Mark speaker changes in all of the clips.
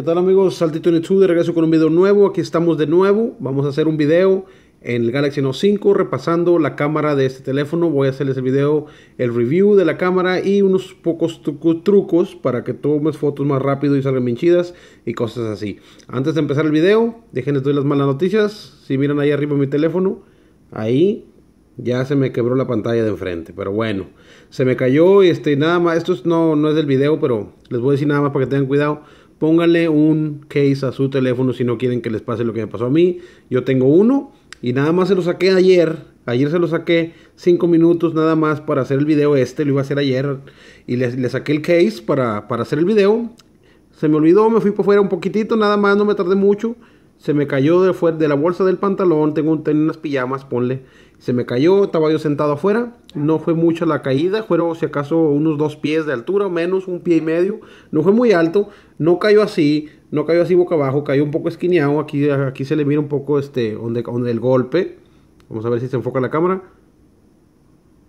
Speaker 1: ¿Qué tal amigos? Saltito en de regreso con un video nuevo. Aquí estamos de nuevo. Vamos a hacer un video en el Galaxy Note 5 repasando la cámara de este teléfono. Voy a hacerles el video, el review de la cámara y unos pocos trucos, para que tomes fotos más rápido y salgan bien y cosas así. Antes de empezar el video, déjenles doy las malas noticias. Si miran ahí arriba mi teléfono, ahí ya se me quebró la pantalla de enfrente, pero bueno, se me cayó y este, nada más, esto no, no es del video, pero les voy a decir nada más para que tengan cuidado pónganle un case a su teléfono si no quieren que les pase lo que me pasó a mí. Yo tengo uno y nada más se lo saqué ayer. Ayer se lo saqué 5 minutos nada más para hacer el video este, lo iba a hacer ayer. Y le, le saqué el case para, para hacer el video. Se me olvidó, me fui por fuera un poquitito, nada más, no me tardé mucho se me cayó de, de la bolsa del pantalón, tengo unas pijamas, ponle, se me cayó, estaba yo sentado afuera, no fue mucha la caída, fueron si acaso unos dos pies de altura, menos un pie y medio, no fue muy alto, no cayó así, no cayó así boca abajo, cayó un poco esquineado, aquí, aquí se le mira un poco este, donde, el golpe, vamos a ver si se enfoca la cámara,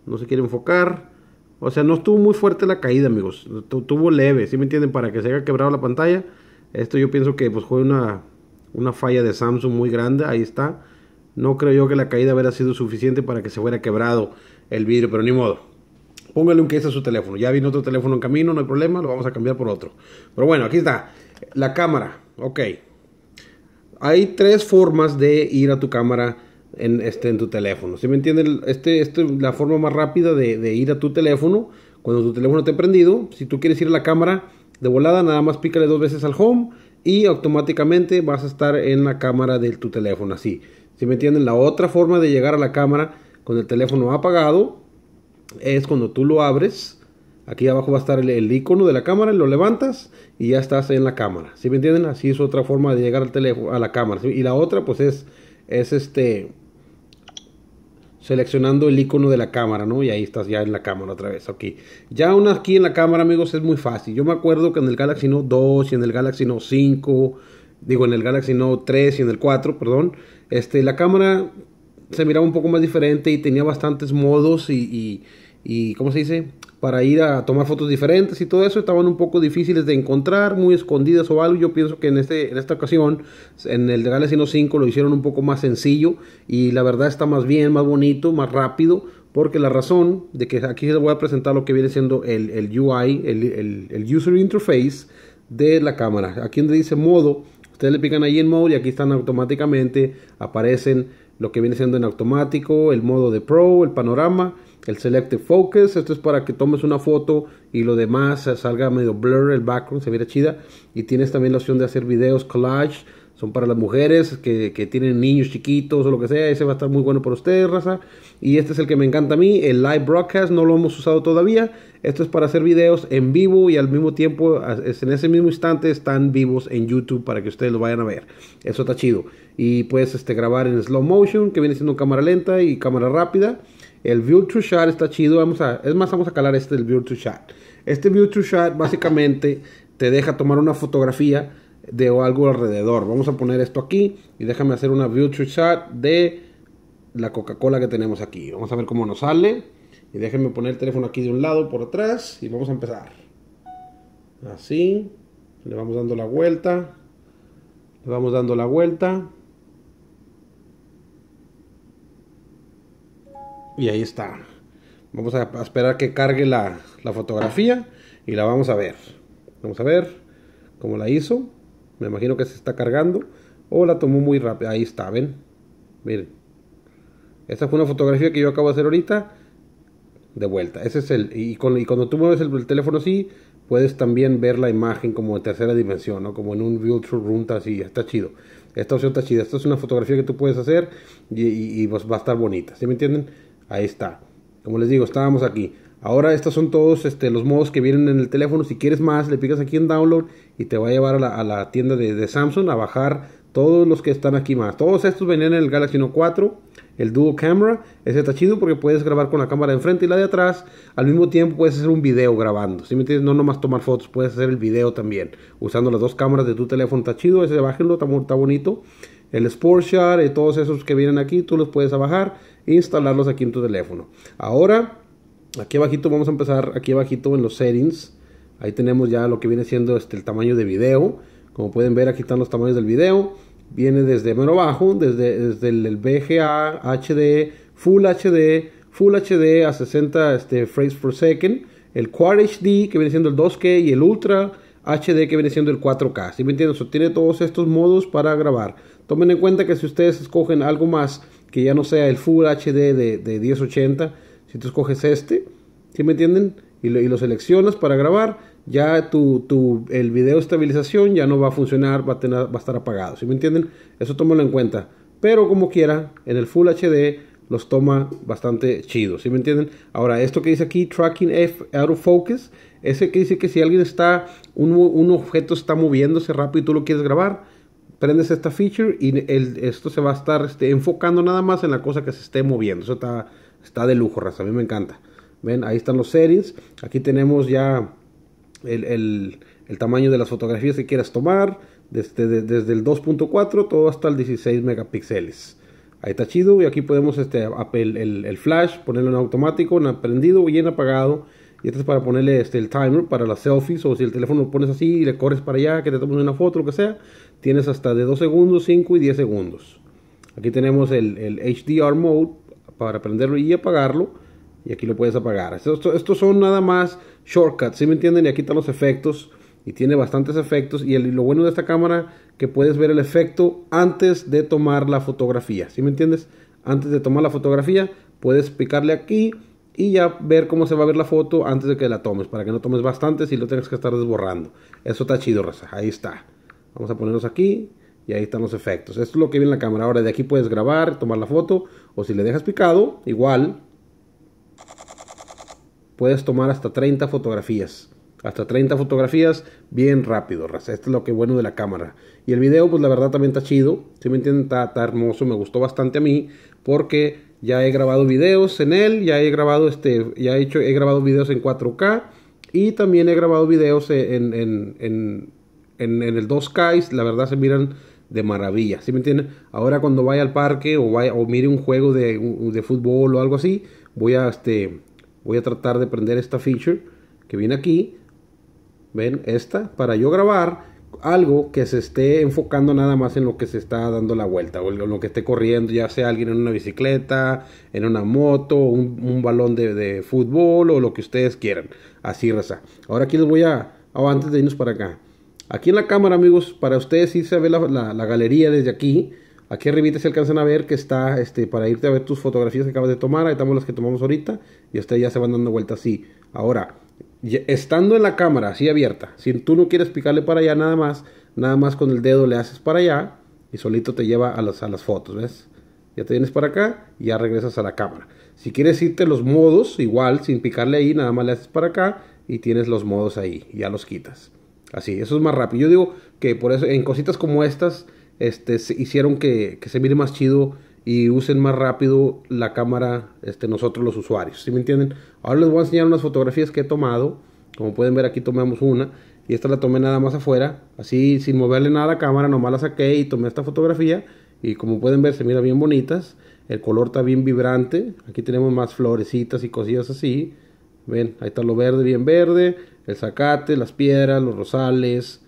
Speaker 1: no se quiere enfocar, o sea, no estuvo muy fuerte la caída, amigos, estuvo leve, ¿sí me entienden? Para que se haya quebrado la pantalla, esto yo pienso que pues fue una una falla de Samsung muy grande, ahí está. No creo yo que la caída hubiera sido suficiente para que se hubiera quebrado el vidrio, pero ni modo. Póngale un que a su teléfono. Ya vino otro teléfono en camino, no hay problema, lo vamos a cambiar por otro. Pero bueno, aquí está. La cámara, ok. Hay tres formas de ir a tu cámara en, este, en tu teléfono. Si me entienden? Este, es la forma más rápida de, ir a tu teléfono, cuando tu teléfono esté prendido, si tú quieres ir a la cámara de volada, nada más pícale dos veces al home y automáticamente vas a estar en la cámara de tu teléfono. Así, si me entienden, la otra forma de llegar a la cámara con el teléfono apagado es cuando tú lo abres. Aquí abajo va a estar el, icono de la cámara, lo levantas y ya estás en la cámara. si me entienden? Así es otra forma de llegar al teléfono, a la cámara. Y la otra, pues es, es este, seleccionando el icono de la cámara, ¿no? Y ahí estás ya en la cámara otra vez, ok. Ya aún aquí en la cámara, amigos, es muy fácil. Yo me acuerdo que en el Galaxy Note 2 y en el Galaxy Note 5, digo, en el Galaxy Note 3 y en el 4, perdón, este, la cámara se miraba un poco más diferente y tenía bastantes modos y y, ¿cómo se dice? Para ir a tomar fotos diferentes y todo eso, estaban un poco difíciles de encontrar, muy escondidas o algo. Yo pienso que en, este, en esta ocasión, en el de Galaxy Note 5, lo hicieron un poco más sencillo y la verdad está más bien, más bonito, más rápido. Porque la razón de que aquí les voy a presentar lo que viene siendo el, UI, el, el User Interface de la cámara. Aquí donde dice modo, ustedes le pican ahí en modo y aquí están automáticamente, aparecen lo que viene siendo en automático, el modo de Pro, el panorama, el Selective Focus. Esto es para que tomes una foto y lo demás eh, salga medio blur, el background se viera chida. Y tienes también la opción de hacer videos, collage son para las mujeres que, tienen niños chiquitos o lo que sea. Ese va a estar muy bueno para ustedes, raza. Y este es el que me encanta a mí, el live broadcast. No lo hemos usado todavía. Esto es para hacer videos en vivo y al mismo tiempo, en ese mismo instante, están vivos en YouTube para que ustedes lo vayan a ver. Eso está chido. Y puedes este, grabar en slow motion, que viene siendo cámara lenta y cámara rápida. El View Shot está chido. Vamos a, es más, vamos a calar este del View Shot. Este View Shot básicamente te deja tomar una fotografía de algo alrededor. Vamos a poner esto aquí y déjame hacer una view shot de la Coca-Cola que tenemos aquí. Vamos a ver cómo nos sale. Y déjenme poner el teléfono aquí de un lado por atrás y vamos a empezar. Así. Le vamos dando la vuelta. Le vamos dando la vuelta. Y ahí está. Vamos a esperar que cargue la, la fotografía y la vamos a ver. Vamos a ver cómo la hizo. Me imagino que se está cargando. O la tomó muy rápido. Ahí está, ven. Miren. esta fue una fotografía que yo acabo de hacer ahorita. De vuelta. Ese es el. Y, y cuando tú mueves el, teléfono así, puedes también ver la imagen como de tercera dimensión, Como en un virtual room, así. Está chido. Esta opción está chida. Esta es una fotografía que tú puedes hacer y, pues, va a estar bonita. ¿Sí me entienden? Ahí está. Como les digo, estábamos aquí. Ahora estos son todos este, los modos que vienen en el teléfono. Si quieres más, le picas aquí en download y te va a llevar a la, tienda de, Samsung a bajar todos los que están aquí más. Todos estos venían en el Galaxy Note 4, el Dual Camera. Ese está chido porque puedes grabar con la cámara de enfrente y la de atrás. Al mismo tiempo puedes hacer un video grabando. Si me entiendes, no nomás tomar fotos, puedes hacer el video también. Usando las dos cámaras de tu teléfono está chido. Ese bájenlo, está, bonito el Sportshare y eh, todos esos que vienen aquí, tú los puedes bajar e instalarlos aquí en tu teléfono. Ahora aquí abajito vamos a empezar, aquí abajito en los settings, ahí tenemos ya lo que viene siendo este, el tamaño de video, como pueden ver aquí están los tamaños del video, viene desde menos bajo, desde, el, BGA VGA, HD, Full HD, Full HD a 60 este, frames per second, el Quad HD que viene siendo el 2K y el Ultra HD que viene siendo el 4K. ¿Sí me entiendes? tiene todos estos modos para grabar. Tomen en cuenta que si ustedes escogen algo más que ya no sea el Full HD de, de 1080, si tú escoges este, ¿sí me entienden? Y lo, seleccionas para grabar, ya tu, tu, el video estabilización ya no va a funcionar, va a, tener, va a estar apagado, ¿sí me entienden? Eso tómalo en cuenta. Pero como quiera, en el Full HD los toma bastante chido, ¿sí me entienden? Ahora, esto que dice aquí, tracking F, out of focus, ese que dice que si alguien está, un, un objeto está moviéndose rápido y tú lo quieres grabar, prendes esta feature y esto se va a estar este, enfocando nada más en la cosa que se esté moviendo. Eso está, Está de lujo, raza. A mí me encanta. Ven, ahí están los settings. Aquí tenemos ya el, tamaño de las fotografías que quieras tomar. Desde, desde el 2.4 todo hasta el 16 megapíxeles. Ahí está chido. Y aquí podemos este, el, el, flash, ponerlo en automático, en aprendido y en apagado. Y esto es para ponerle este, el timer para las selfies. O si el teléfono lo pones así y le corres para allá, que te tomes una foto, lo que sea. Tienes hasta de 2 segundos, 5 y 10 segundos. Aquí tenemos el, el HDR mode para prenderlo y apagarlo. Y aquí lo puedes apagar. Estos, son nada más shortcuts, si me entienden? Y aquí están los efectos. Y tiene bastantes efectos. Y, el, lo bueno de esta cámara que puedes ver el efecto antes de tomar la fotografía. si me entiendes? Antes de tomar la fotografía, puedes picarle aquí y ya ver cómo se va a ver la foto antes de que la tomes, para que no tomes bastantes y lo tengas que estar desborrando. Eso está chido, raza. Ahí está. Vamos a ponernos aquí y ahí están los efectos. Esto es lo que viene en la cámara. Ahora de aquí puedes grabar, tomar la foto o si le dejas picado, igual puedes tomar hasta 30 fotografías. Hasta 30 fotografías bien rápido, Esto es lo que es bueno de la cámara. Y el video, pues la verdad también está chido. Si me entienden, está, hermoso. Me gustó bastante a mí. Porque ya he grabado videos en él. Ya he grabado este. Ya he hecho. He grabado videos en 4K. Y también he grabado videos en, en, en, en el 2K. La verdad se miran de maravilla. ¿Sí me entienden? Ahora cuando vaya al parque o, vaya, o mire un juego de, fútbol o algo así, voy a, este, voy a tratar de prender esta feature que viene aquí. ¿Ven? Esta. Para yo grabar algo que se esté enfocando nada más en lo que se está dando la vuelta o lo que esté corriendo, ya sea alguien en una bicicleta, en una moto, un, balón de, fútbol o lo que ustedes quieran. Así, raza. Ahora aquí les voy a... Oh, antes de irnos para acá. Aquí en la cámara, amigos, para ustedes sí se ve la, galería desde aquí. Aquí arribita se alcanzan a ver que está, este, para irte a ver tus fotografías que acabas de tomar. Ahí estamos las que tomamos ahorita. Y ustedes ya se van dando vueltas así. Ahora, estando en la cámara así abierta, si tú no quieres picarle para allá nada más, nada más con el dedo le haces para allá y solito te lleva a las, a las fotos, ¿ves? Ya te vienes para acá y ya regresas a la cámara. Si quieres irte los modos, igual, sin picarle ahí, nada más le haces para acá y tienes los modos ahí, ya los quitas. Así, eso es más rápido. Yo digo que por eso, en cositas como estas, este, hicieron que, se mire más chido y usen más rápido la cámara este, nosotros los usuarios. ¿Sí me entienden? Ahora les voy a enseñar unas fotografías que he tomado. Como pueden ver aquí tomamos una y esta la tomé nada más afuera. Así sin moverle nada a la cámara, nomás la saqué y tomé esta fotografía. Y como pueden ver se mira bien bonitas. El color está bien vibrante. Aquí tenemos más florecitas y cosillas así. Ven, ahí está lo verde, bien verde el zacate, las piedras, los rosales,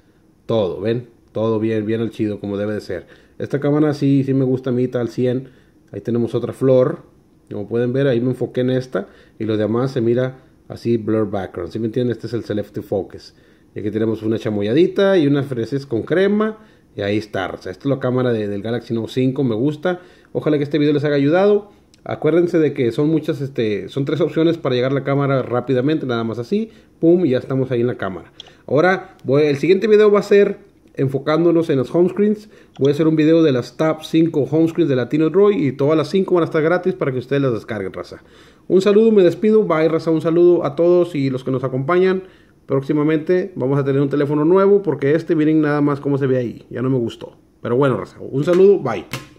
Speaker 1: todo, ¿ven? Todo bien, bien al chido, como debe de ser. Esta cámara sí, sí me gusta a mí, tal 100. Ahí tenemos otra flor. Como pueden ver, ahí me enfoqué en esta. Y lo demás se mira así blur background. Si me entienden? Este es el select focus. Y aquí tenemos una chamoyadita y unas fresas con crema. Y ahí está. esta es la cámara del Galaxy Note 5. Me gusta. Ojalá que este video les haya ayudado. Acuérdense de que son muchas, este, son tres opciones para llegar a la cámara rápidamente, nada más así, pum, y ya estamos ahí en la cámara. Ahora, voy, el siguiente video va a ser enfocándonos en las home screens. Voy a hacer un video de las top 5 home screens de Latino Droid y todas las 5 van a estar gratis para que ustedes las descarguen, raza. Un saludo, me despido, bye, raza, un saludo a todos y los que nos acompañan. Próximamente vamos a tener un teléfono nuevo porque este, viene nada más cómo se ve ahí, ya no me gustó. Pero bueno, raza, un saludo, bye.